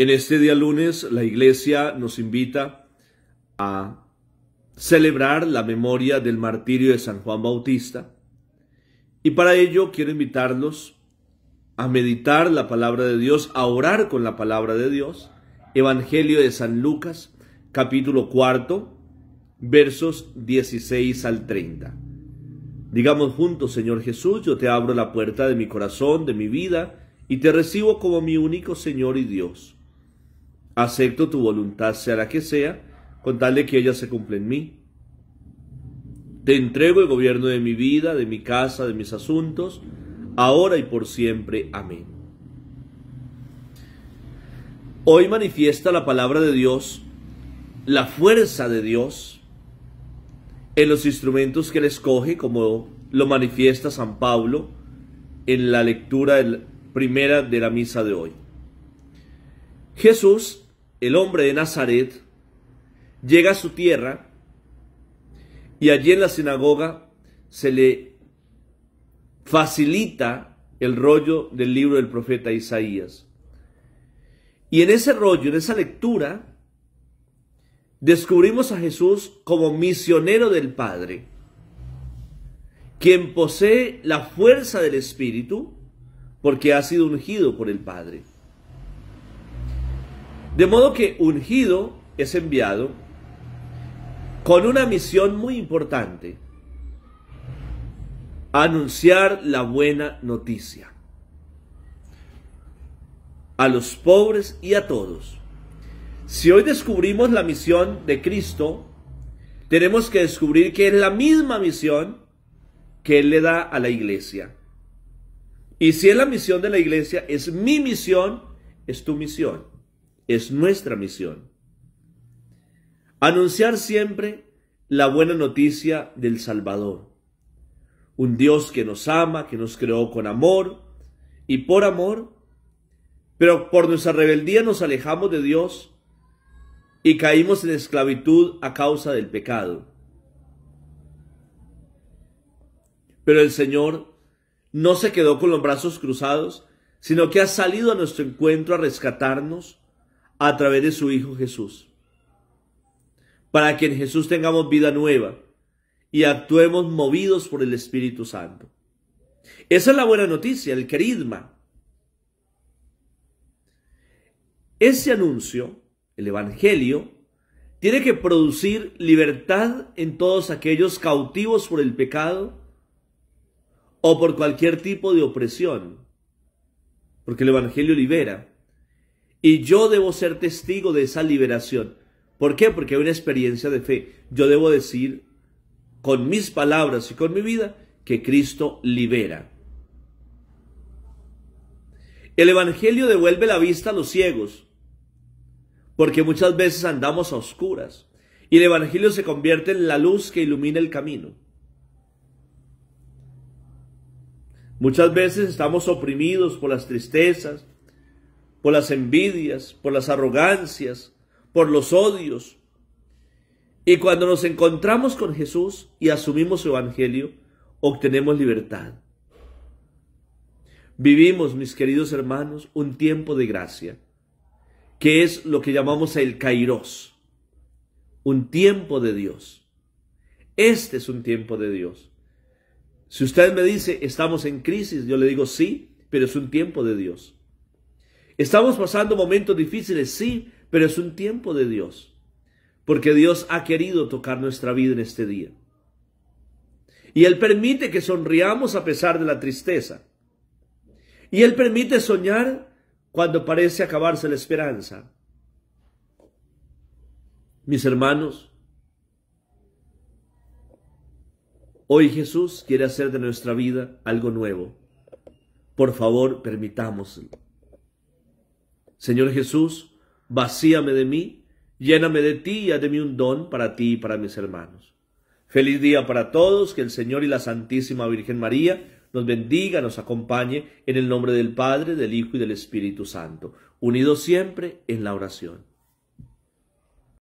En este día lunes la iglesia nos invita a celebrar la memoria del martirio de San Juan Bautista y para ello quiero invitarlos a meditar la palabra de Dios, a orar con la palabra de Dios. Evangelio de San Lucas, capítulo cuarto, versos 16 al 30. Digamos juntos, Señor Jesús, yo te abro la puerta de mi corazón, de mi vida, y te recibo como mi único Señor y Dios acepto tu voluntad, sea la que sea, con tal de que ella se cumpla en mí. Te entrego el gobierno de mi vida, de mi casa, de mis asuntos, ahora y por siempre. Amén. Hoy manifiesta la palabra de Dios, la fuerza de Dios, en los instrumentos que Él escoge, como lo manifiesta San Pablo en la lectura primera de la misa de hoy. Jesús el hombre de Nazaret, llega a su tierra y allí en la sinagoga se le facilita el rollo del libro del profeta Isaías. Y en ese rollo, en esa lectura, descubrimos a Jesús como misionero del Padre, quien posee la fuerza del Espíritu porque ha sido ungido por el Padre. De modo que ungido es enviado con una misión muy importante, anunciar la buena noticia a los pobres y a todos. Si hoy descubrimos la misión de Cristo, tenemos que descubrir que es la misma misión que Él le da a la iglesia. Y si es la misión de la iglesia, es mi misión, es tu misión es nuestra misión. Anunciar siempre la buena noticia del Salvador. Un Dios que nos ama, que nos creó con amor y por amor, pero por nuestra rebeldía nos alejamos de Dios y caímos en esclavitud a causa del pecado. Pero el Señor no se quedó con los brazos cruzados, sino que ha salido a nuestro encuentro a rescatarnos a través de su Hijo Jesús. Para que en Jesús tengamos vida nueva y actuemos movidos por el Espíritu Santo. Esa es la buena noticia, el carisma. Ese anuncio, el Evangelio, tiene que producir libertad en todos aquellos cautivos por el pecado o por cualquier tipo de opresión, porque el Evangelio libera. Y yo debo ser testigo de esa liberación. ¿Por qué? Porque hay una experiencia de fe. Yo debo decir con mis palabras y con mi vida que Cristo libera. El Evangelio devuelve la vista a los ciegos, porque muchas veces andamos a oscuras, y el Evangelio se convierte en la luz que ilumina el camino. Muchas veces estamos oprimidos por las tristezas, por las envidias, por las arrogancias, por los odios. Y cuando nos encontramos con Jesús y asumimos su evangelio, obtenemos libertad. Vivimos, mis queridos hermanos, un tiempo de gracia, que es lo que llamamos el Kairos, un tiempo de Dios. Este es un tiempo de Dios. Si usted me dice, estamos en crisis, yo le digo sí, pero es un tiempo de Dios. Estamos pasando momentos difíciles, sí, pero es un tiempo de Dios, porque Dios ha querido tocar nuestra vida en este día. Y Él permite que sonriamos a pesar de la tristeza. Y Él permite soñar cuando parece acabarse la esperanza. Mis hermanos, hoy Jesús quiere hacer de nuestra vida algo nuevo. Por favor, permitámoslo. Señor Jesús, vacíame de mí, lléname de ti y haz de mí un don para ti y para mis hermanos. Feliz día para todos, que el Señor y la Santísima Virgen María nos bendiga, nos acompañe en el nombre del Padre, del Hijo y del Espíritu Santo, unidos siempre en la oración.